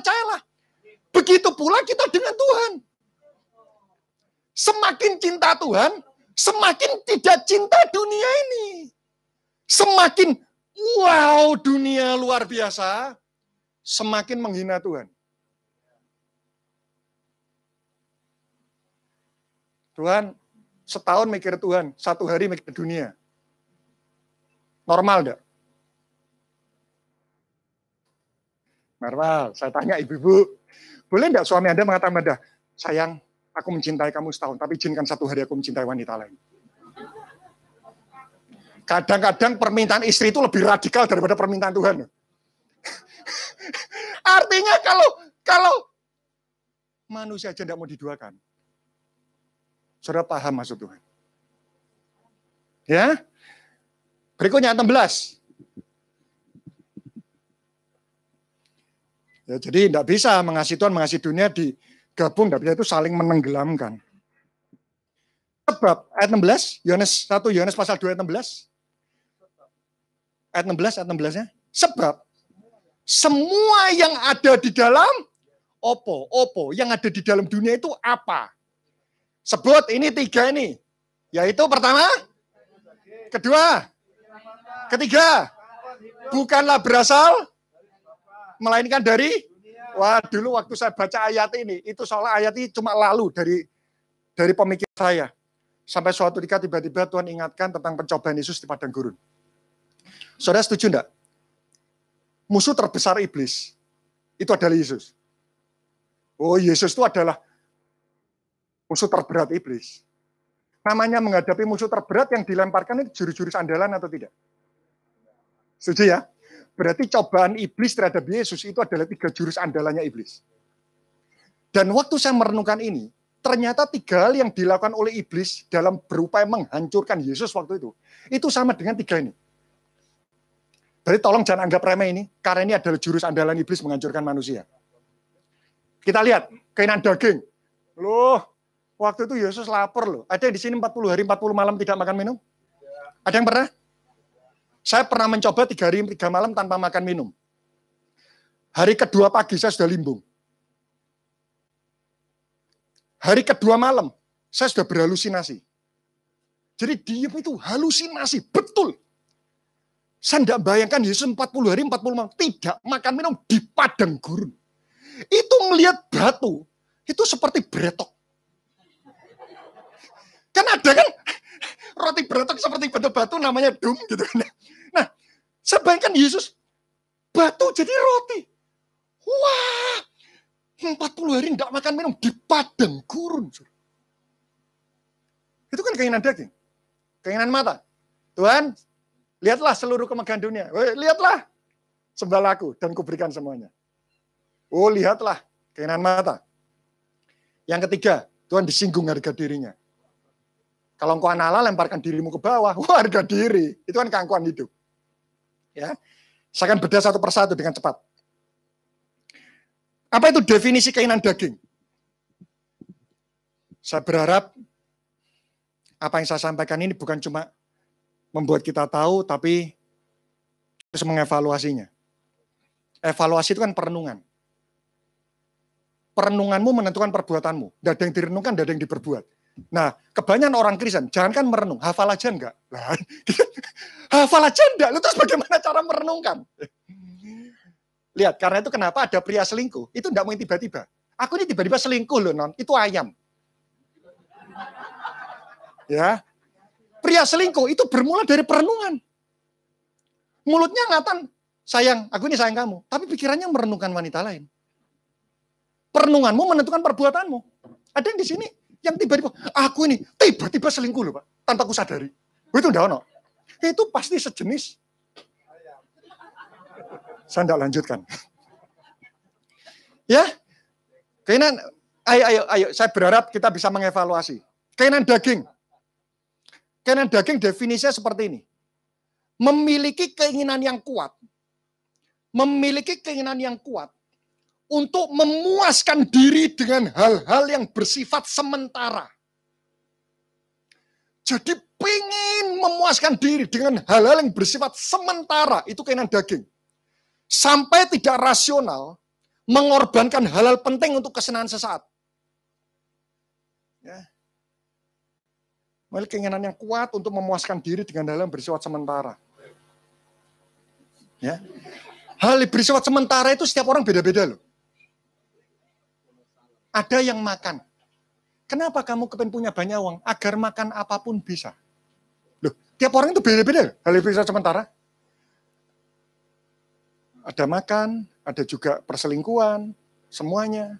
percayalah. Begitu pula kita dengan Tuhan. Semakin cinta Tuhan, semakin tidak cinta dunia ini. Semakin wow dunia luar biasa, semakin menghina Tuhan. Tuhan, setahun mikir Tuhan, satu hari mikir dunia. Normal enggak? Marwal, saya tanya ibu-ibu, boleh enggak suami Anda mengatakan pada, sayang, aku mencintai kamu setahun, tapi izinkan satu hari aku mencintai wanita lain. Kadang-kadang permintaan istri itu lebih radikal daripada permintaan Tuhan. Artinya kalau kalau manusia aja tidak mau diduakan, sudah paham maksud Tuhan. Ya, berikutnya 16. Ya, jadi tidak bisa mengasihi Tuhan, mengasihi dunia digabung, tidak bisa itu saling menenggelamkan. Sebab ayat 16, Yohanes 1, Yohanes pasal 2 ayat 16. Ayat 16, ayat 16-nya. Sebab semua yang ada di dalam opo, opo, yang ada di dalam dunia itu apa? Sebut ini tiga ini. Yaitu pertama, kedua, ketiga, bukanlah berasal melainkan dari Wah, dulu waktu saya baca ayat ini, itu seolah ayat ini cuma lalu dari dari pemikiran saya. Sampai suatu ketika tiba-tiba Tuhan ingatkan tentang pencobaan Yesus di padang gurun. Saudara setuju enggak? Musuh terbesar iblis itu adalah Yesus. Oh, Yesus itu adalah musuh terberat iblis. Namanya menghadapi musuh terberat yang dilemparkan itu juru jurus andalan atau tidak? Setuju ya? Berarti cobaan iblis terhadap Yesus itu adalah tiga jurus andalannya iblis. Dan waktu saya merenungkan ini, ternyata tiga hal yang dilakukan oleh iblis dalam berupaya menghancurkan Yesus waktu itu, itu sama dengan tiga ini. Berarti tolong jangan anggap remeh ini, karena ini adalah jurus andalan iblis menghancurkan manusia. Kita lihat, keinginan daging. Loh, waktu itu Yesus lapar loh. Ada yang di sini 40 hari 40 malam tidak makan minum? Ada yang pernah? Saya pernah mencoba tiga hari tiga malam tanpa makan minum. Hari kedua pagi saya sudah limbung. Hari kedua malam saya sudah berhalusinasi. Jadi diem itu halusinasi, betul. Saya tidak bayangkan Yesus 40 hari 40 malam tidak makan minum di padang gurun. Itu melihat batu, itu seperti beretok. Kan ada kan roti berotok seperti batu-batu namanya dum gitu kan. Nah, sedangkan Yesus batu jadi roti. Wah, 40 hari tidak makan minum di padang gurun. Itu kan keinginan daging, keinginan mata. Tuhan, lihatlah seluruh kemegahan dunia. Lihatlah, sembah aku dan kuberikan semuanya. Oh, lihatlah keinginan mata. Yang ketiga, Tuhan disinggung harga dirinya. Kalau engkau anak lemparkan dirimu ke bawah, warga diri. Itu kan keangkuhan hidup. Ya. Saya akan bedah satu persatu dengan cepat. Apa itu definisi keinginan daging? Saya berharap apa yang saya sampaikan ini bukan cuma membuat kita tahu, tapi terus mengevaluasinya. Evaluasi itu kan perenungan. Perenunganmu menentukan perbuatanmu. Tidak ada yang direnungkan, tidak ada yang diperbuat Nah, kebanyakan orang Kristen, jangan kan merenung, hafal aja enggak. hafal aja enggak, lu terus bagaimana cara merenungkan? Lihat, karena itu kenapa ada pria selingkuh, itu enggak mungkin tiba-tiba. Aku ini tiba-tiba selingkuh loh, non. Itu ayam. Ya, pria selingkuh itu bermula dari perenungan. Mulutnya ngatan, sayang, aku ini sayang kamu. Tapi pikirannya merenungkan wanita lain. Perenunganmu menentukan perbuatanmu. Ada yang di sini yang tiba-tiba aku ini tiba-tiba selingkuh loh pak tanpa ku sadari itu ndak ono itu pasti sejenis saya tidak lanjutkan ya keinginan ayo ayo ayo saya berharap kita bisa mengevaluasi keinginan daging keinginan daging definisinya seperti ini memiliki keinginan yang kuat memiliki keinginan yang kuat untuk memuaskan diri dengan hal-hal yang bersifat sementara. Jadi pengen memuaskan diri dengan hal-hal yang bersifat sementara, itu keinginan daging. Sampai tidak rasional, mengorbankan hal-hal penting untuk kesenangan sesaat. Ya. Memiliki keinginan yang kuat untuk memuaskan diri dengan hal hal yang bersifat sementara. Ya. Hal yang bersifat sementara itu setiap orang beda-beda loh. Ada yang makan. Kenapa kamu kepen punya banyak uang? Agar makan apapun bisa. Loh, tiap orang itu beda-beda. Hal bisa sementara. Ada makan, ada juga perselingkuhan, semuanya.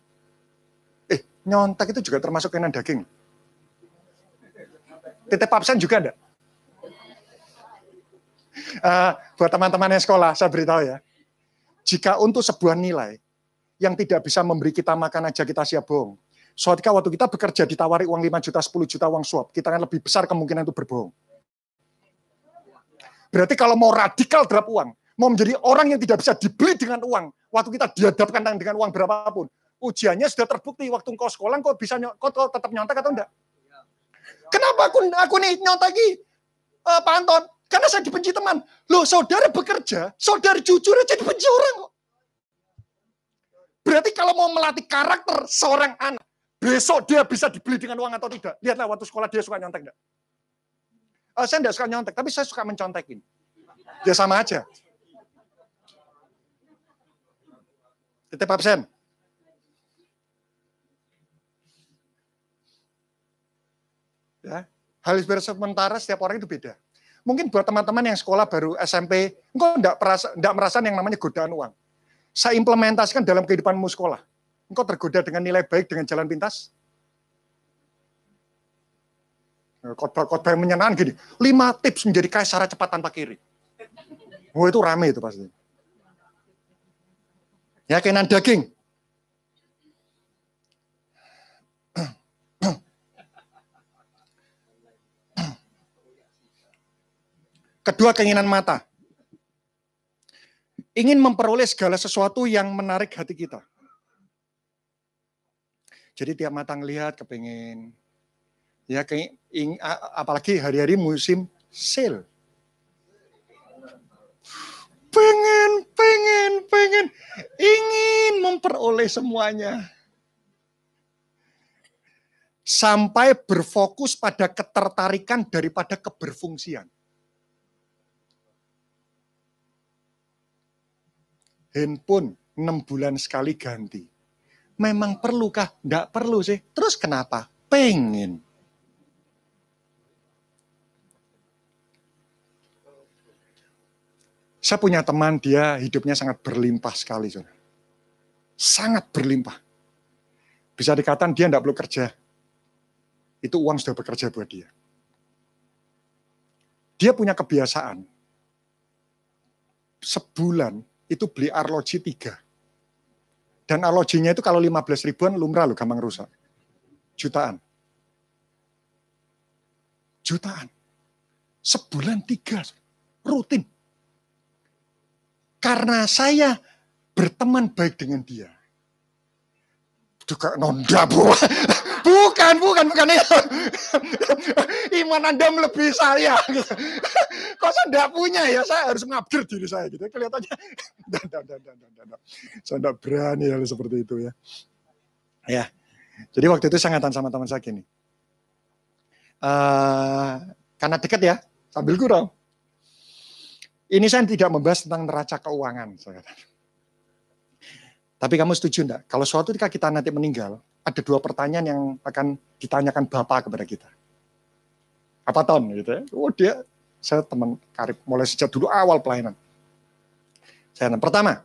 Eh, nyontek itu juga termasuk kainan daging. Titip absen juga enggak? Uh, eh, buat teman-teman yang sekolah, saya beritahu ya. Jika untuk sebuah nilai, yang tidak bisa memberi kita makan aja kita siap bohong. Soalnya waktu kita bekerja ditawari uang 5 juta, 10 juta uang suap, kita kan lebih besar kemungkinan itu berbohong. Berarti kalau mau radikal terhadap uang, mau menjadi orang yang tidak bisa dibeli dengan uang, waktu kita dihadapkan dengan uang berapapun, ujiannya sudah terbukti waktu kau sekolah, kau bisa kau, tetap nyontek atau enggak? Kenapa aku aku nih nyontek uh, Pak Anton? Karena saya dibenci teman. Loh, saudara bekerja, saudara jujur aja dibenci orang kok. Berarti kalau mau melatih karakter seorang anak, besok dia bisa dibeli dengan uang atau tidak. Lihatlah waktu sekolah dia suka nyontek enggak. Uh, eh, saya enggak suka nyontek, tapi saya suka mencontekin. Ya sama aja. tetap absen. Ya, hal sementara setiap orang itu beda. Mungkin buat teman-teman yang sekolah baru SMP, engkau enggak, perasa, enggak merasa yang namanya godaan uang saya implementasikan dalam kehidupanmu sekolah. Engkau tergoda dengan nilai baik, dengan jalan pintas? Eh, Kotbah-kotbah yang menyenangkan gini, lima tips menjadi kaya secara cepat tanpa kiri. Oh itu rame itu pasti. Ya kenan daging. Kedua keinginan mata ingin memperoleh segala sesuatu yang menarik hati kita. Jadi tiap mata ngelihat kepingin. Ya, ke, ing, apalagi hari-hari musim sale. Pengen, pengen, pengen. Ingin memperoleh semuanya. Sampai berfokus pada ketertarikan daripada keberfungsian. handphone 6 bulan sekali ganti. Memang perlukah? Tidak perlu sih. Terus kenapa? Pengen. Saya punya teman, dia hidupnya sangat berlimpah sekali. Saudara. Sangat berlimpah. Bisa dikatakan dia tidak perlu kerja. Itu uang sudah bekerja buat dia. Dia punya kebiasaan. Sebulan itu beli arloji tiga Dan arlojinya itu kalau 15 ribuan lumrah loh gampang rusak. Jutaan. Jutaan. Sebulan tiga. Rutin. Karena saya berteman baik dengan dia. Juga nonda buah. Bukan, bukan, bukan itu. Iman Anda melebihi saya. Gitu. Kok saya tidak punya ya? Saya harus mengupgrade diri saya gitu. Kelihatannya, dan, dan, dan, dan, saya tidak berani hal seperti itu ya. Ya, jadi waktu itu sangatan sama teman saya gini. Uh, karena dekat ya, sambil gurau. Ini saya tidak membahas tentang neraca keuangan. Saya Tapi kamu setuju enggak? Kalau suatu ketika kita nanti meninggal, ada dua pertanyaan yang akan ditanyakan Bapak kepada kita. Apa ton gitu ya? Oh dia, saya teman karib mulai sejak dulu awal pelayanan. Saya pertama,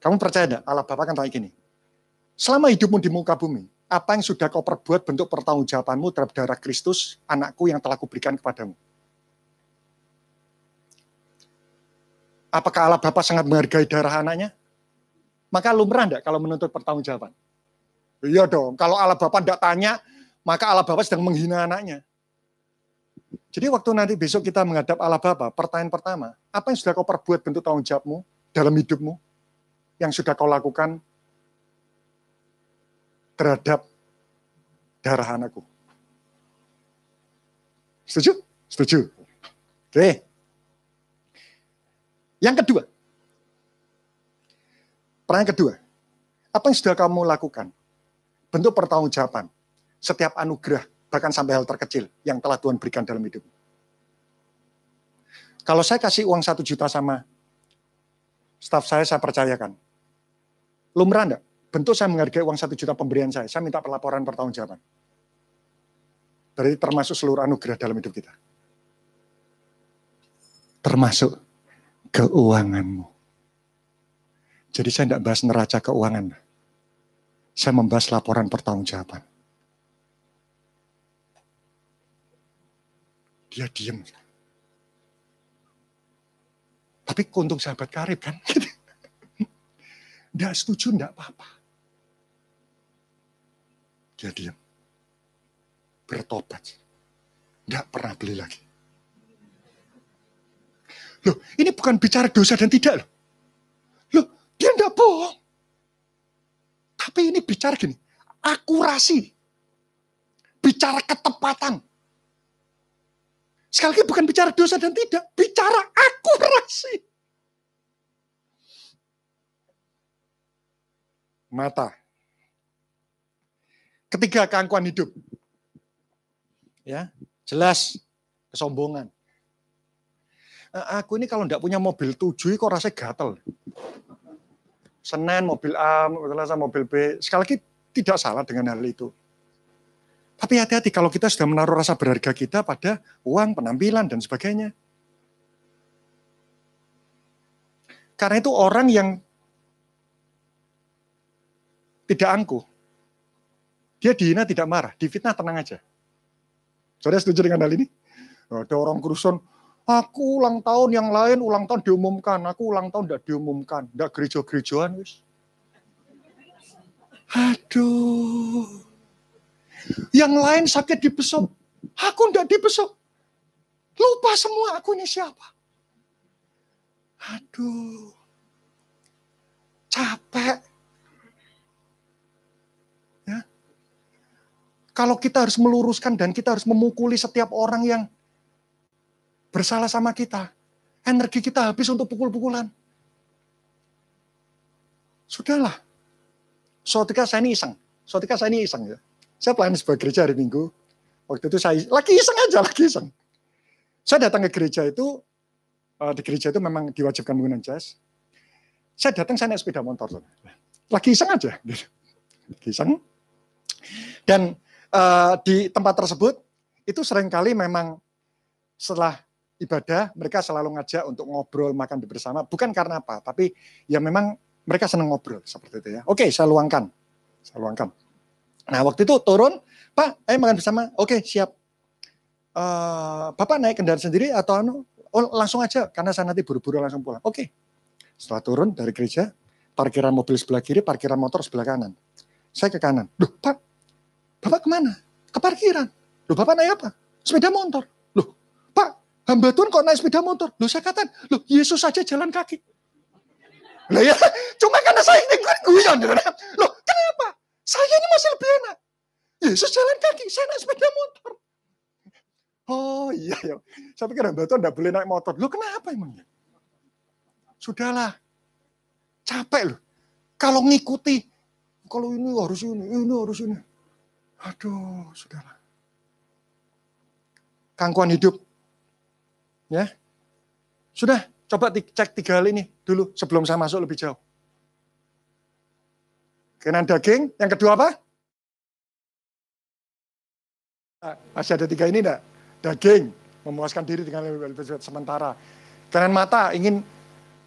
kamu percaya tidak Allah Bapak kan tanya gini, selama hidupmu di muka bumi, apa yang sudah kau perbuat bentuk pertanggungjawabanmu terhadap darah Kristus, anakku yang telah kuberikan kepadamu? Apakah Allah Bapak sangat menghargai darah anaknya? Maka lumrah enggak kalau menuntut pertanggungjawaban? Iya dong, kalau Allah Bapak tidak tanya, maka Allah Bapak sedang menghina anaknya. Jadi waktu nanti besok kita menghadap Allah Bapa, pertanyaan pertama, apa yang sudah kau perbuat bentuk tanggung jawabmu dalam hidupmu? Yang sudah kau lakukan terhadap darah anakku? Setuju? Setuju. Oke. Yang kedua. Pertanyaan kedua. Apa yang sudah kamu lakukan bentuk pertanggungjawaban setiap anugerah, bahkan sampai hal terkecil yang telah Tuhan berikan dalam hidup. Kalau saya kasih uang satu juta sama staff saya, saya percayakan. Lumrah enggak? Bentuk saya menghargai uang satu juta pemberian saya, saya minta pelaporan pertanggungjawaban. Berarti termasuk seluruh anugerah dalam hidup kita. Termasuk keuanganmu. Jadi saya tidak bahas neraca keuangan saya membahas laporan pertanggungjawaban. Dia diam. Tapi untung sahabat karib kan. Tidak setuju, tidak apa-apa. Dia diam. Bertobat. Tidak pernah beli lagi. Loh, ini bukan bicara dosa dan tidak loh. Loh, dia tidak bohong. Tapi ini bicara gini, akurasi. Bicara ketepatan. Sekali lagi bukan bicara dosa dan tidak, bicara akurasi. Mata. Ketiga keangkuhan hidup. Ya, jelas kesombongan. Eh, aku ini kalau tidak punya mobil tujuh kok rasanya gatel. Senin mobil A, mobil Selasa mobil B. Sekali lagi tidak salah dengan hal itu. Tapi hati-hati kalau kita sudah menaruh rasa berharga kita pada uang, penampilan, dan sebagainya. Karena itu orang yang tidak angkuh, dia dihina tidak marah, difitnah tenang aja. Saudara setuju dengan hal ini? Ada orang kerusun, Aku ulang tahun yang lain ulang tahun diumumkan, aku ulang tahun tidak diumumkan, tidak gereja-gerejaan wis. Aduh. Yang lain sakit di besok. aku tidak di besok. Lupa semua aku ini siapa. Aduh. Capek. Ya. Kalau kita harus meluruskan dan kita harus memukuli setiap orang yang bersalah sama kita. Energi kita habis untuk pukul-pukulan. Sudahlah. Suatu ketika saya ini iseng. Suatu ketika saya ini iseng. Ya. Saya pelayan sebuah gereja hari Minggu. Waktu itu saya lagi iseng aja, lagi iseng. Saya datang ke gereja itu, eh, di gereja itu memang diwajibkan menggunakan jas. Saya datang, saya naik sepeda motor. Lagi iseng aja. Lagi iseng. Dan uh, di tempat tersebut, itu seringkali memang setelah ibadah, mereka selalu ngajak untuk ngobrol, makan bersama. Bukan karena apa, tapi ya memang mereka senang ngobrol seperti itu ya. Oke, saya luangkan. Saya luangkan. Nah, waktu itu turun, Pak, ayo makan bersama. Oke, siap. Uh, Bapak naik kendaraan sendiri atau anu? Oh, langsung aja, karena saya nanti buru-buru langsung pulang. Oke. Setelah turun dari gereja, parkiran mobil sebelah kiri, parkiran motor sebelah kanan. Saya ke kanan. Duh, Pak, Bapak kemana? Ke parkiran. Duh, Bapak naik apa? Sepeda motor Hamba Tuhan kok naik sepeda motor? Loh saya katakan, loh Yesus saja jalan kaki. Loh ya, cuma karena saya ini kan guyon. Gitu kan. Loh kenapa? Saya ini masih lebih enak. Yesus jalan kaki, saya naik sepeda motor. Oh iya ya. Saya pikir hamba Tuhan tidak boleh naik motor. Loh kenapa emangnya? Sudahlah. Capek loh. Kalau ngikuti. Kalau ini harus ini, ini harus ini. Aduh, sudahlah. Kangkuan hidup Ya. Sudah, coba cek tiga hal ini dulu sebelum saya masuk lebih jauh. Kenan daging, yang kedua apa? Nah, masih ada tiga ini enggak? Daging, memuaskan diri dengan lebih sementara. Kenan mata, ingin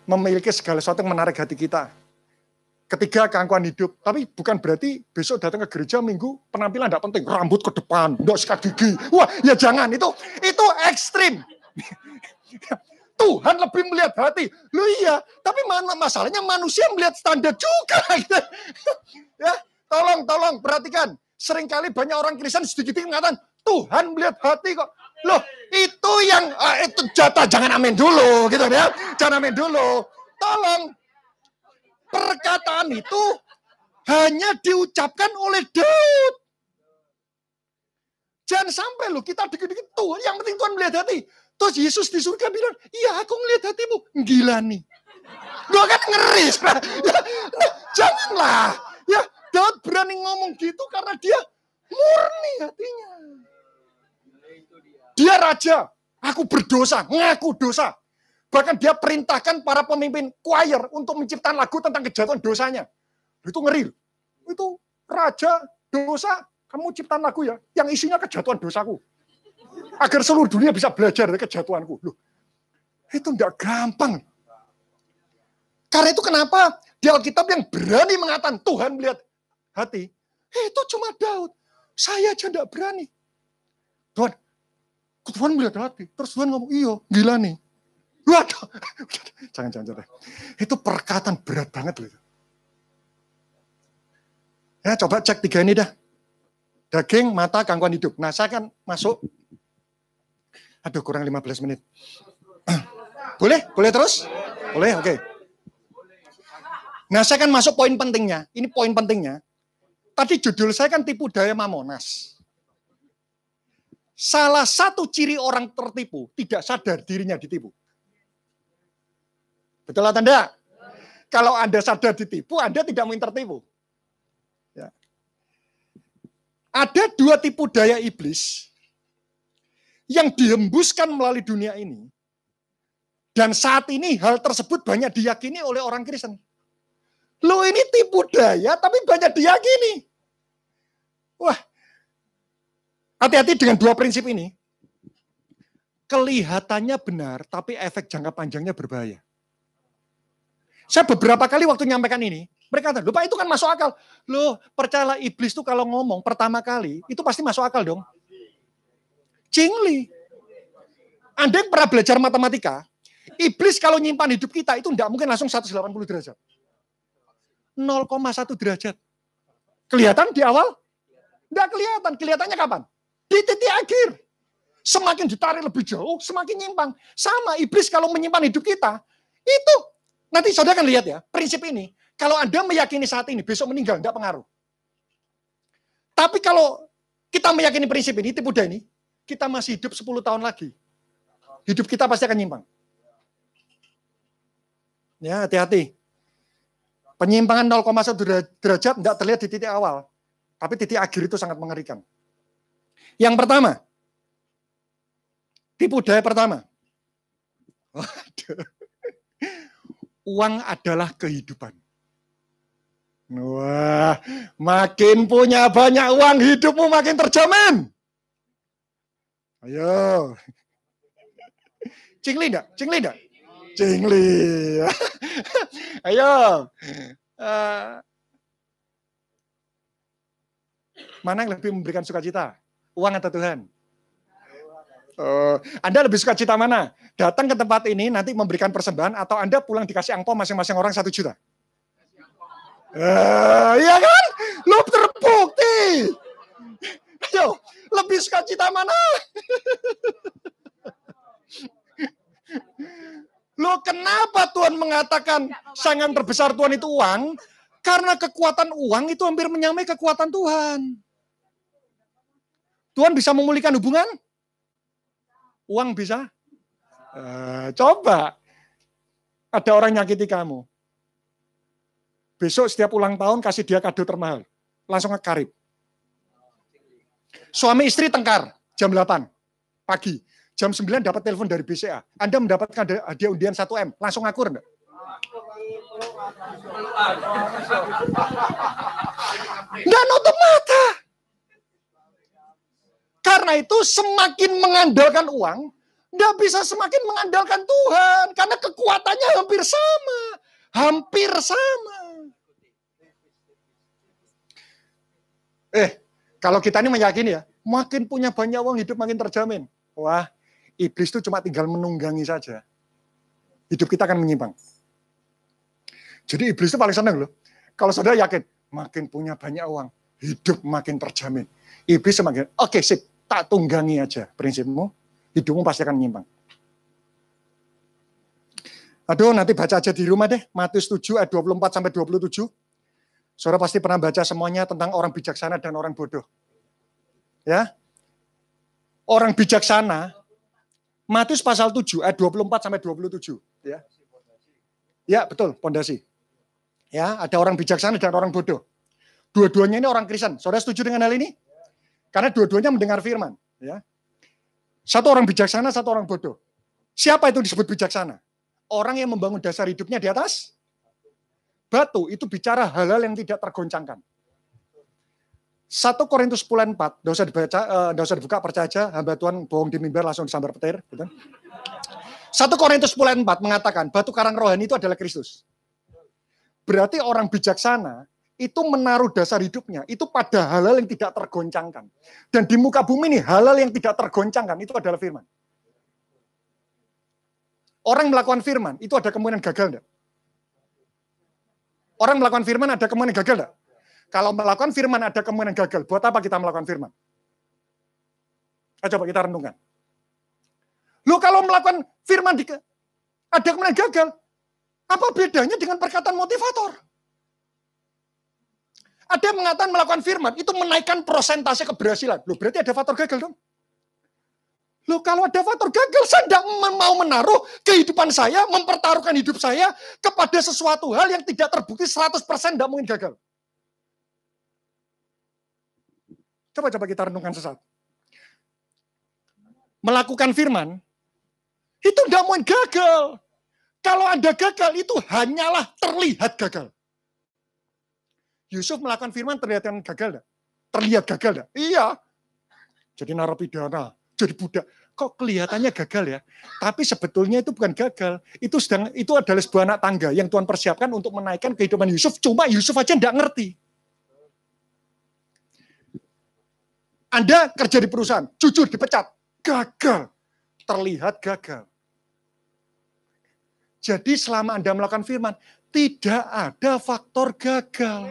memiliki segala sesuatu yang menarik hati kita. Ketiga, keangkuhan hidup. Tapi bukan berarti besok datang ke gereja minggu penampilan tidak penting. Rambut ke depan, dosa sikat gigi. Wah, ya jangan. Itu itu ekstrim. Tuhan lebih melihat hati. Loh iya, tapi mana masalahnya manusia melihat standar juga. ya, tolong, tolong, perhatikan. Seringkali banyak orang Kristen sedikit mengatakan, Tuhan melihat hati kok. Loh, itu yang uh, itu jatah jangan amin dulu gitu kan ya. Jangan amin dulu. Tolong perkataan itu hanya diucapkan oleh Daud. Jangan sampai loh kita dikit-dikit Tuhan, yang penting Tuhan melihat hati. Terus Yesus di surga bilang, iya aku ngeliat hatimu, gila nih. Lo kan ngeri, ya, nah, janganlah. Ya, Daud berani ngomong gitu karena dia murni hatinya. Dia raja, aku berdosa, ngaku dosa. Bahkan dia perintahkan para pemimpin choir untuk menciptakan lagu tentang kejatuhan dosanya. Itu ngeri. Itu raja dosa, kamu ciptaan lagu ya, yang isinya kejatuhan dosaku agar seluruh dunia bisa belajar dari kejatuhanku. Loh, itu tidak gampang. Karena itu kenapa di Alkitab yang berani mengatakan Tuhan melihat hati, eh, itu cuma Daud. Saya aja tidak berani. Tuhan, Tuhan melihat hati. Terus Tuhan ngomong, iyo, gila nih. Waduh, jangan, jangan, jangan. Itu perkataan berat banget Ya, coba cek tiga ini dah. Daging, mata, gangguan hidup. Nah, saya kan masuk Aduh kurang 15 menit. Boleh? Boleh terus? Boleh, oke. Okay. Nah, saya kan masuk poin pentingnya. Ini poin pentingnya. Tadi judul saya kan tipu daya mamonas. Salah satu ciri orang tertipu, tidak sadar dirinya ditipu. Betul atau tidak? Kalau Anda sadar ditipu, Anda tidak mungkin tertipu. Ya. Ada dua tipu daya iblis yang dihembuskan melalui dunia ini. Dan saat ini hal tersebut banyak diyakini oleh orang Kristen. Lo ini tipu daya tapi banyak diyakini. Wah, hati-hati dengan dua prinsip ini. Kelihatannya benar tapi efek jangka panjangnya berbahaya. Saya beberapa kali waktu nyampaikan ini, mereka kata, lupa itu kan masuk akal. Loh, percayalah iblis tuh kalau ngomong pertama kali, itu pasti masuk akal dong. Cingli, Anda yang pernah belajar matematika, iblis kalau nyimpan hidup kita itu tidak mungkin langsung 180 derajat. 0,1 derajat. Kelihatan di awal? Tidak kelihatan. Kelihatannya kapan? Di titik akhir. Semakin ditarik lebih jauh, semakin nyimpang. Sama iblis kalau menyimpan hidup kita, itu nanti saudara akan lihat ya, prinsip ini. Kalau Anda meyakini saat ini, besok meninggal, tidak pengaruh. Tapi kalau kita meyakini prinsip ini, tipu daya ini, kita masih hidup 10 tahun lagi, hidup kita pasti akan nyimpang. Ya, hati-hati. Penyimpangan 0,1 derajat tidak terlihat di titik awal, tapi titik akhir itu sangat mengerikan. Yang pertama, tipu daya pertama. Waduh. Uang adalah kehidupan. Wah, makin punya banyak uang, hidupmu makin terjamin. Ayo. Cingli enggak? Cingli enggak? Cingli. Ayo. Uh, mana yang lebih memberikan sukacita? Uang atau Tuhan? Uh, anda lebih suka cita mana? Datang ke tempat ini nanti memberikan persembahan atau Anda pulang dikasih angpau masing-masing orang satu juta? Uh, iya kan? Lo terbukti. Yo, lebih suka cita mana? Lo kenapa Tuhan mengatakan sangat terbesar Tuhan itu uang? Karena kekuatan uang itu hampir menyamai kekuatan Tuhan. Tuhan bisa memulihkan hubungan? Uang bisa? Uh, coba. Ada orang nyakiti kamu. Besok setiap ulang tahun kasih dia kado termahal. Langsung ke karib. Suami istri tengkar jam 8 pagi. Jam 9 dapat telepon dari BCA. Anda mendapatkan hadiah undian 1M. Langsung ngakur enggak? Dan nutup mata. Karena itu semakin mengandalkan uang, tidak bisa semakin mengandalkan Tuhan. Karena kekuatannya hampir sama. Hampir sama. Eh, kalau kita ini meyakini ya, makin punya banyak uang hidup makin terjamin. Wah, iblis itu cuma tinggal menunggangi saja. Hidup kita akan menyimpang. Jadi iblis itu paling senang loh. Kalau saudara yakin, makin punya banyak uang, hidup makin terjamin. Iblis semakin, oke okay, sip, tak tunggangi aja prinsipmu, hidupmu pasti akan menyimpang. Aduh, nanti baca aja di rumah deh. Matius 7 ayat 24 sampai 27. Saudara pasti pernah baca semuanya tentang orang bijaksana dan orang bodoh. Ya. Orang bijaksana Matius pasal 7 ayat eh, 24 sampai 27, ya. Ya, betul, pondasi. Ya, ada orang bijaksana dan orang bodoh. Dua-duanya ini orang Kristen. Saudara setuju dengan hal ini? Karena dua-duanya mendengar firman, ya. Satu orang bijaksana, satu orang bodoh. Siapa itu disebut bijaksana? Orang yang membangun dasar hidupnya di atas batu itu bicara hal-hal yang tidak tergoncangkan. 1 Korintus 10 4, enggak usah dibaca, enggak eh, usah dibuka, percaya aja, hamba Tuhan bohong di mimbar langsung disambar petir. Gitu. 1 Korintus 10 4 mengatakan, batu karang rohani itu adalah Kristus. Berarti orang bijaksana itu menaruh dasar hidupnya, itu pada halal yang tidak tergoncangkan. Dan di muka bumi ini halal yang tidak tergoncangkan, itu adalah firman. Orang melakukan firman, itu ada kemungkinan gagal enggak? Orang melakukan firman ada kemungkinan gagal gak? Kalau melakukan firman ada kemungkinan gagal, buat apa kita melakukan firman? Ayo coba kita renungkan. Lu kalau melakukan firman di, ada kemungkinan gagal, apa bedanya dengan perkataan motivator? Ada yang mengatakan melakukan firman, itu menaikkan prosentase keberhasilan. Lu berarti ada faktor gagal dong. Loh kalau ada faktor gagal, saya tidak mau menaruh kehidupan saya, mempertaruhkan hidup saya kepada sesuatu hal yang tidak terbukti 100% tidak mungkin gagal. Coba-coba kita renungkan sesaat. Melakukan firman, itu tidak mungkin gagal. Kalau ada gagal, itu hanyalah terlihat gagal. Yusuf melakukan firman terlihat gagal tidak? Terlihat gagal tidak? Iya. Jadi narapidana, jadi budak kok kelihatannya gagal ya tapi sebetulnya itu bukan gagal itu sedang itu adalah sebuah anak tangga yang Tuhan persiapkan untuk menaikkan kehidupan Yusuf cuma Yusuf aja tidak ngerti Anda kerja di perusahaan jujur dipecat gagal terlihat gagal jadi selama Anda melakukan firman tidak ada faktor gagal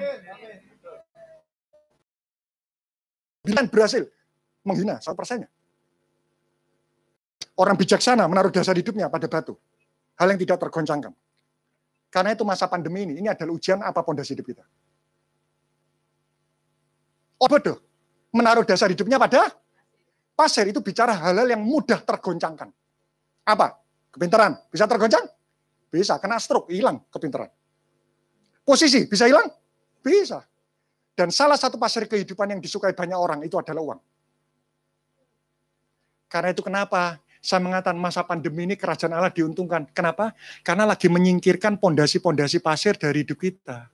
Bilang berhasil menghina satu persennya Orang bijaksana menaruh dasar hidupnya pada batu. Hal yang tidak tergoncangkan. Karena itu masa pandemi ini, ini adalah ujian apa pondasi hidup kita. Oh bodoh, menaruh dasar hidupnya pada pasir itu bicara hal-hal yang mudah tergoncangkan. Apa? Kepintaran. Bisa tergoncang? Bisa. Kena stroke, hilang kepintaran. Posisi, bisa hilang? Bisa. Dan salah satu pasir kehidupan yang disukai banyak orang itu adalah uang. Karena itu kenapa saya mengatakan masa pandemi ini kerajaan Allah diuntungkan. Kenapa? Karena lagi menyingkirkan pondasi-pondasi pasir dari hidup kita.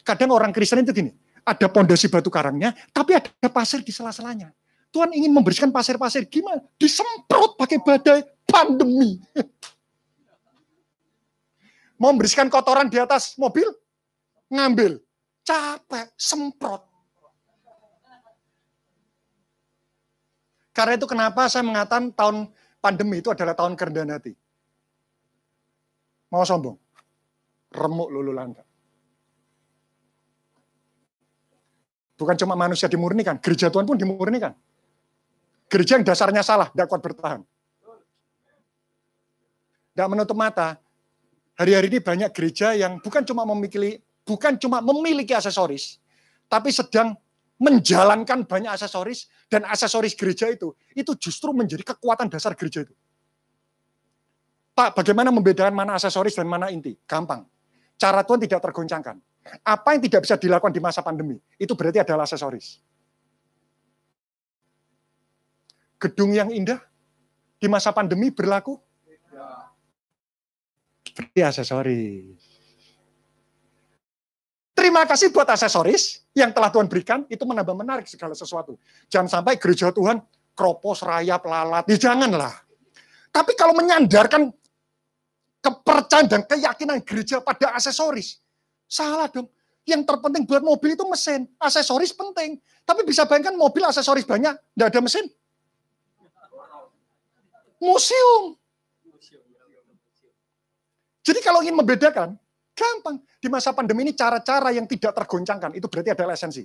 Kadang orang Kristen itu gini, ada pondasi batu karangnya, tapi ada pasir di sela-selanya. Tuhan ingin membersihkan pasir-pasir. Gimana? Disemprot pakai badai pandemi. Mau membersihkan kotoran di atas mobil? Ngambil. Capek, semprot. Karena itu kenapa saya mengatakan tahun pandemi itu adalah tahun kerendahan hati. Mau sombong? Remuk lulu langka. Bukan cuma manusia dimurnikan, gereja Tuhan pun dimurnikan. Gereja yang dasarnya salah, tidak kuat bertahan. Tidak menutup mata, hari-hari ini banyak gereja yang bukan cuma memiliki bukan cuma memiliki aksesoris, tapi sedang menjalankan banyak aksesoris dan aksesoris gereja itu itu justru menjadi kekuatan dasar gereja itu. Pak, bagaimana membedakan mana aksesoris dan mana inti? Gampang. Cara Tuhan tidak tergoncangkan. Apa yang tidak bisa dilakukan di masa pandemi itu berarti adalah aksesoris. Gedung yang indah di masa pandemi berlaku? Berarti iya. aksesoris. Terima kasih buat aksesoris yang telah Tuhan berikan, itu menambah menarik segala sesuatu. Jangan sampai gereja Tuhan kropos, rayap, lalat. Ya janganlah. Tapi kalau menyandarkan kepercayaan dan keyakinan gereja pada aksesoris, salah dong. Yang terpenting buat mobil itu mesin, aksesoris penting. Tapi bisa bayangkan mobil aksesoris banyak, tidak ada mesin. Museum. Jadi kalau ingin membedakan, Gampang. Di masa pandemi ini cara-cara yang tidak tergoncangkan, itu berarti ada esensi.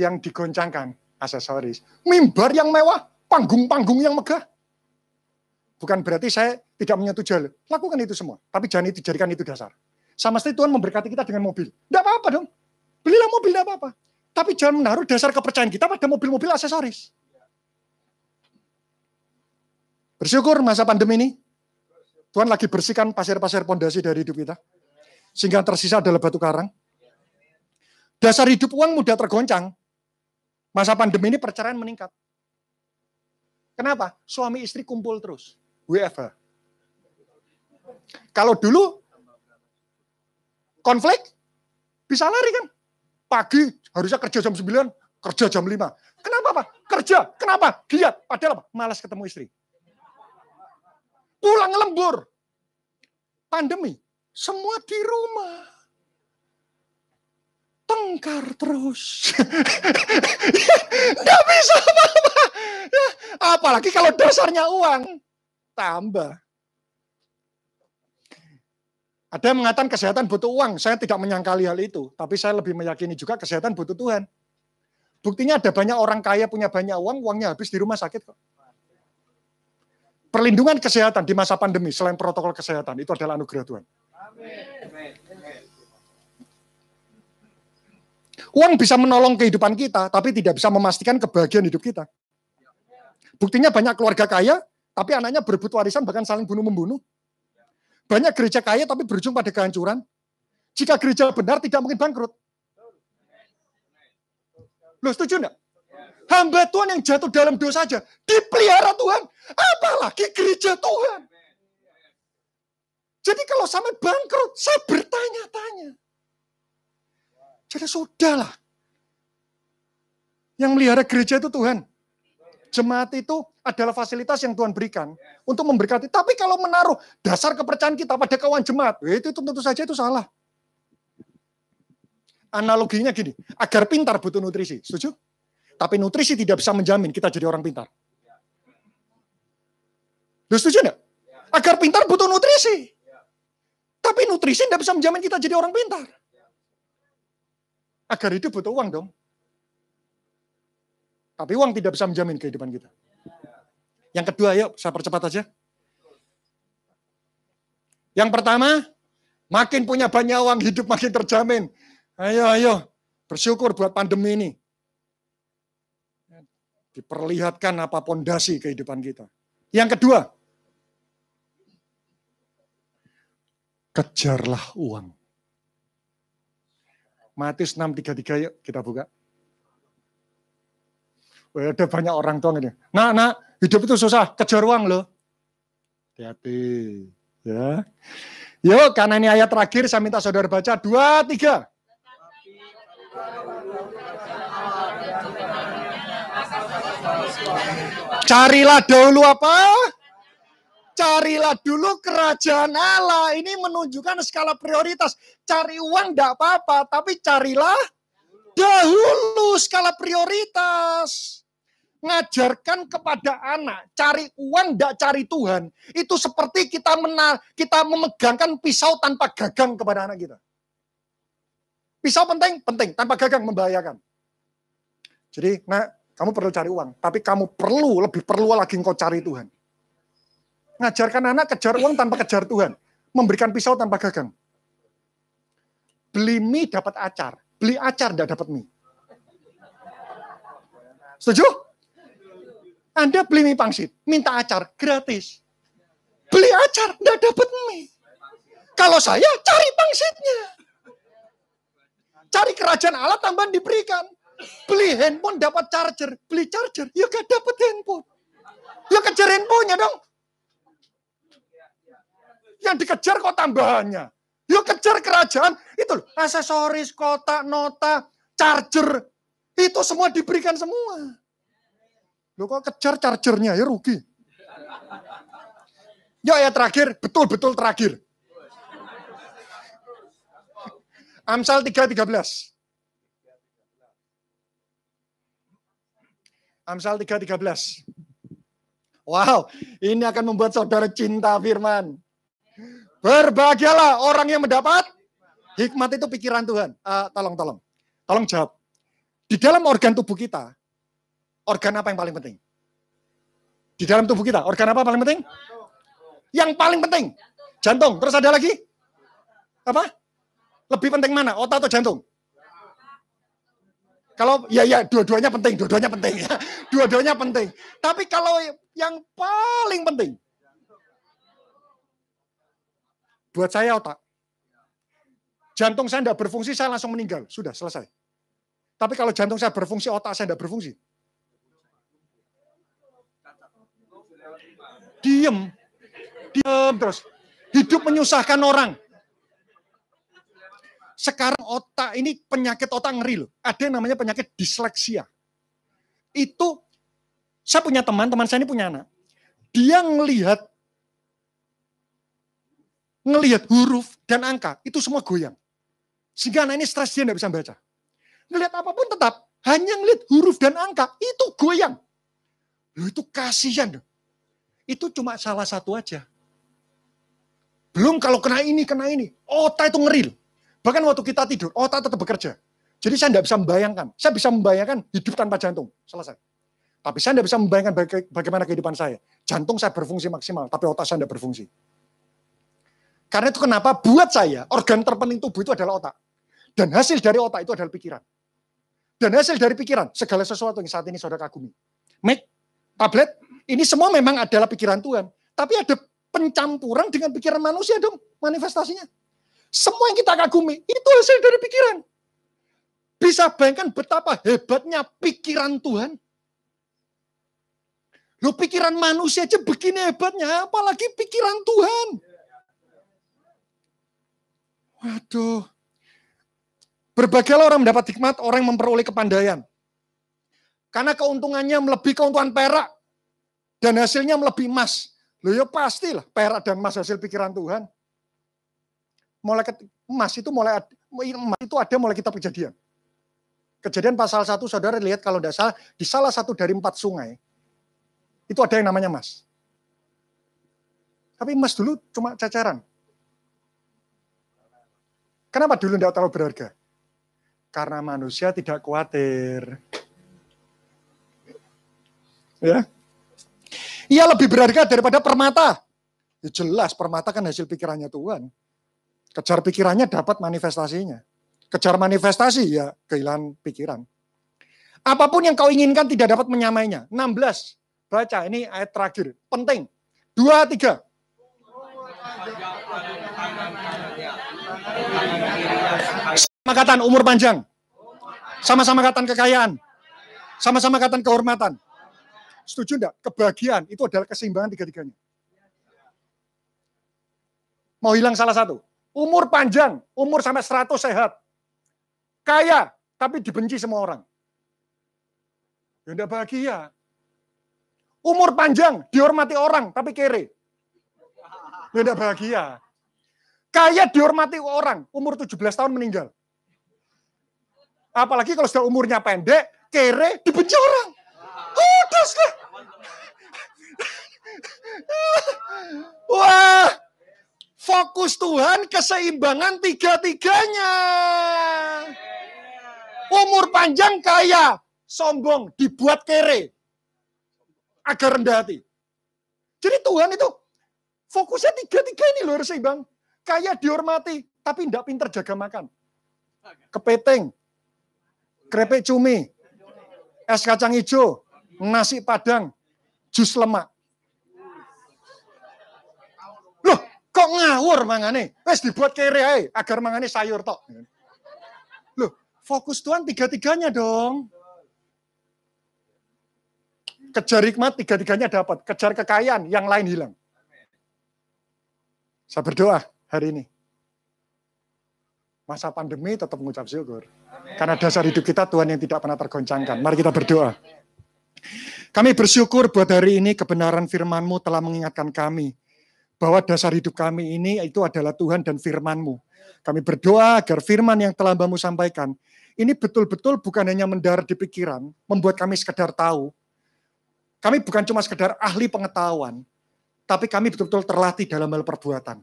Yang digoncangkan, aksesoris. Mimbar yang mewah, panggung-panggung yang megah. Bukan berarti saya tidak menyetujui. Lakukan itu semua. Tapi jangan itu jadikan itu dasar. Sama seperti Tuhan memberkati kita dengan mobil. Tidak apa-apa dong. Belilah mobil, tidak apa-apa. Tapi jangan menaruh dasar kepercayaan kita pada mobil-mobil aksesoris. Bersyukur masa pandemi ini Tuhan lagi bersihkan pasir-pasir pondasi dari hidup kita. Sehingga tersisa adalah batu karang. Dasar hidup uang mudah tergoncang. Masa pandemi ini perceraian meningkat. Kenapa? Suami istri kumpul terus. WFH. Kalau dulu konflik bisa lari kan. Pagi harusnya kerja jam 9, kerja jam 5. Kenapa Pak? Kerja. Kenapa? Giat. Padahal apa? Malas ketemu istri pulang lembur. Pandemi, semua di rumah. Tengkar terus. Gak bisa apa-apa. Ya, apalagi kalau dasarnya uang. Tambah. Ada yang mengatakan kesehatan butuh uang. Saya tidak menyangkali hal itu. Tapi saya lebih meyakini juga kesehatan butuh Tuhan. Buktinya ada banyak orang kaya punya banyak uang, uangnya habis di rumah sakit kok perlindungan kesehatan di masa pandemi selain protokol kesehatan itu adalah anugerah Tuhan. Uang bisa menolong kehidupan kita, tapi tidak bisa memastikan kebahagiaan hidup kita. Buktinya banyak keluarga kaya, tapi anaknya berebut warisan bahkan saling bunuh-membunuh. Banyak gereja kaya tapi berujung pada kehancuran. Jika gereja benar tidak mungkin bangkrut. Lo setuju enggak? Hamba Tuhan yang jatuh dalam dosa saja dipelihara Tuhan. Apalagi gereja Tuhan. Jadi kalau sampai bangkrut, saya bertanya-tanya. Jadi sudahlah. Yang melihara gereja itu Tuhan. Jemaat itu adalah fasilitas yang Tuhan berikan untuk memberkati. Tapi kalau menaruh dasar kepercayaan kita pada kawan jemaat, eh, itu tentu saja itu salah. Analoginya gini, agar pintar butuh nutrisi. Setuju? Tapi nutrisi tidak bisa menjamin kita jadi orang pintar. Lu setuju enggak? Agar pintar butuh nutrisi. Tapi nutrisi tidak bisa menjamin kita jadi orang pintar. Agar hidup butuh uang dong. Tapi uang tidak bisa menjamin kehidupan kita. Yang kedua, yuk saya percepat aja. Yang pertama, makin punya banyak uang, hidup makin terjamin. Ayo, ayo, bersyukur buat pandemi ini. Diperlihatkan apa pondasi kehidupan kita. Yang kedua, kejarlah uang. Matius 6:33 yuk kita buka. Wah, ada banyak orang tua ini Nak, nak, hidup itu susah, kejar uang loh. Hati-hati. Ya. Yuk, karena ini ayat terakhir, saya minta saudara baca. Dua, tiga. Carilah dahulu apa? Carilah dulu kerajaan Allah. Ini menunjukkan skala prioritas. Cari uang tidak apa-apa, tapi carilah dahulu skala prioritas. Ngajarkan kepada anak, cari uang tidak cari Tuhan. Itu seperti kita mena kita memegangkan pisau tanpa gagang kepada anak kita. Pisau penting, penting. Tanpa gagang membahayakan. Jadi, nah. Kamu perlu cari uang, tapi kamu perlu, lebih perlu lagi engkau cari Tuhan. Ngajarkan anak kejar uang tanpa kejar Tuhan. Memberikan pisau tanpa gagang. Beli mie dapat acar. Beli acar tidak dapat mie. Setuju? Anda beli mie pangsit, minta acar, gratis. Beli acar, tidak dapat mie. Kalau saya cari pangsitnya. Cari kerajaan alat tambahan diberikan. Beli handphone dapat charger. Beli charger, ya gak dapat handphone. Ya kejar handphonenya dong. Yang dikejar kok tambahannya. Ya kejar kerajaan. Itu loh, aksesoris, kotak, nota, charger. Itu semua diberikan semua. Lo kok kejar chargernya ya rugi. Yo ya, ya terakhir, betul-betul terakhir. Amsal 3.13. Amsal 3.13. Wow, ini akan membuat saudara cinta firman. Berbahagialah orang yang mendapat hikmat itu pikiran Tuhan. Uh, tolong, tolong. Tolong jawab. Di dalam organ tubuh kita, organ apa yang paling penting? Di dalam tubuh kita, organ apa paling penting? Yang paling penting, jantung. Terus ada lagi? Apa? Lebih penting mana, otak atau jantung? Kalau ya ya dua-duanya penting, dua-duanya penting ya. Dua-duanya penting. Tapi kalau yang paling penting buat saya otak. Jantung saya tidak berfungsi, saya langsung meninggal. Sudah selesai. Tapi kalau jantung saya berfungsi, otak saya tidak berfungsi. Diem. Diem terus. Hidup menyusahkan orang. Sekarang otak ini penyakit otak ngeri loh. Ada yang namanya penyakit disleksia. Itu saya punya teman, teman saya ini punya anak. Dia ngelihat ngelihat huruf dan angka itu semua goyang. Sehingga anak ini stres dia tidak bisa baca. Ngelihat apapun tetap hanya ngelihat huruf dan angka itu goyang. Loh itu kasihan. Itu cuma salah satu aja. Belum kalau kena ini, kena ini. Otak itu ngeri. Loh. Bahkan waktu kita tidur, otak tetap bekerja. Jadi saya tidak bisa membayangkan. Saya bisa membayangkan hidup tanpa jantung. Selesai. Tapi saya tidak bisa membayangkan baga bagaimana kehidupan saya. Jantung saya berfungsi maksimal, tapi otak saya tidak berfungsi. Karena itu kenapa buat saya, organ terpenting tubuh itu adalah otak. Dan hasil dari otak itu adalah pikiran. Dan hasil dari pikiran, segala sesuatu yang saat ini saudara kagumi. Mac, tablet, ini semua memang adalah pikiran Tuhan. Tapi ada pencampuran dengan pikiran manusia dong manifestasinya. Semua yang kita kagumi itu hasil dari pikiran. Bisa bayangkan betapa hebatnya pikiran Tuhan. Lu pikiran manusia aja begini hebatnya, apalagi pikiran Tuhan. Waduh. Berbagai orang mendapat hikmat, orang yang memperoleh kepandaian. Karena keuntungannya melebihi keuntungan perak. Dan hasilnya melebihi emas. Lo ya pastilah perak dan emas hasil pikiran Tuhan mulai emas itu mulai emas itu ada mulai kita kejadian. Kejadian pasal 1 saudara lihat kalau tidak salah di salah satu dari empat sungai itu ada yang namanya emas. Tapi emas dulu cuma cacaran. Kenapa dulu tidak terlalu berharga? Karena manusia tidak khawatir. Ya. Ia lebih berharga daripada permata. Ya jelas permata kan hasil pikirannya Tuhan. Kejar pikirannya dapat manifestasinya. Kejar manifestasi ya kehilangan pikiran. Apapun yang kau inginkan tidak dapat menyamainya. 16. Baca ini ayat terakhir. Penting. dua tiga Sama kata umur panjang. Sama-sama kata kekayaan. Sama-sama kata kehormatan. Setuju enggak? Kebahagiaan itu adalah keseimbangan tiga-tiganya. Mau hilang salah satu? umur panjang, umur sampai 100 sehat, kaya tapi dibenci semua orang. Ya enggak bahagia. Umur panjang, dihormati orang tapi kere. Ya enggak bahagia. Kaya dihormati orang, umur 17 tahun meninggal. Apalagi kalau sudah umurnya pendek, kere, dibenci orang. Kudus sudah. Wah, Fokus Tuhan keseimbangan tiga-tiganya. Umur panjang kaya, sombong, dibuat kere. Agar rendah hati. Jadi Tuhan itu fokusnya tiga-tiga ini loh harus seimbang. Kaya dihormati, tapi tidak pinter jaga makan. Kepeting, krepek cumi, es kacang hijau, nasi padang, jus lemak. kok ngawur mangane. Wes dibuat kere ae agar mangane sayur tok. Loh, fokus Tuhan tiga-tiganya dong. Kejar hikmat tiga-tiganya dapat, kejar kekayaan yang lain hilang. Saya berdoa hari ini. Masa pandemi tetap mengucap syukur. Karena dasar hidup kita Tuhan yang tidak pernah tergoncangkan. Mari kita berdoa. Kami bersyukur buat hari ini kebenaran firman-Mu telah mengingatkan kami bahwa dasar hidup kami ini itu adalah Tuhan dan firman-Mu. Kami berdoa agar firman yang telah Mbakmu sampaikan ini betul-betul bukan hanya mendarat di pikiran, membuat kami sekedar tahu. Kami bukan cuma sekedar ahli pengetahuan, tapi kami betul-betul terlatih dalam hal perbuatan.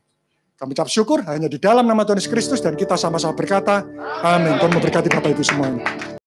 Kami ucap syukur hanya di dalam nama Tuhan Yesus Kristus dan kita sama-sama berkata, amin. Tuhan memberkati Bapak Ibu semuanya.